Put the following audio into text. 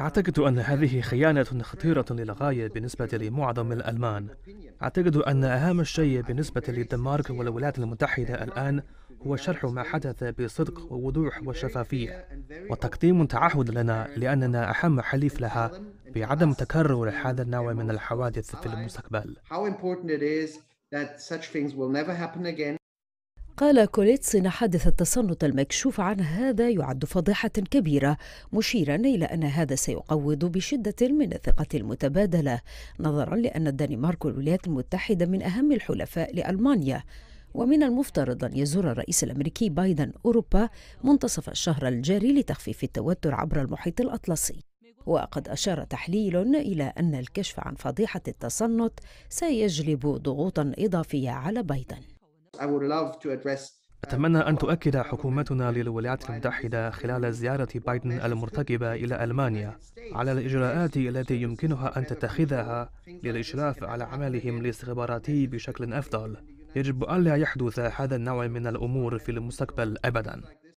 أعتقد أن هذه خيانة خطيرة للغاية بالنسبة لمعظم الألمان أعتقد أن أهم شيء بالنسبة للدنمارك والولايات المتحدة الآن هو شرح ما حدث بصدق ووضوح وشفافية وتقديم تعهد لنا لأننا أهم حليف لها بعدم تكرر هذا النوع من الحوادث في المستقبل قال كوليتس إن حادث التصنت المكشوف عنه هذا يعد فضيحة كبيرة مشيرا إلى أن هذا سيقوض بشدة من الثقة المتبادلة نظرا لأن الدنمارك والولايات المتحدة من أهم الحلفاء لألمانيا ومن المفترض أن يزور الرئيس الأمريكي بايدن أوروبا منتصف الشهر الجاري لتخفيف التوتر عبر المحيط الأطلسي وقد أشار تحليل إلى أن الكشف عن فضيحة التصنت سيجلب ضغوطا إضافية على بايدن Uh, أتمنى أن تؤكد حكومتنا للولايات المتحدة خلال زيارة بايدن المرتقبة إلى ألمانيا على الإجراءات التي يمكنها أن تتخذها للإشراف على عملهم الاستخباراتي بشكل أفضل. يجب ألا يحدث هذا النوع من الأمور في المستقبل أبداً.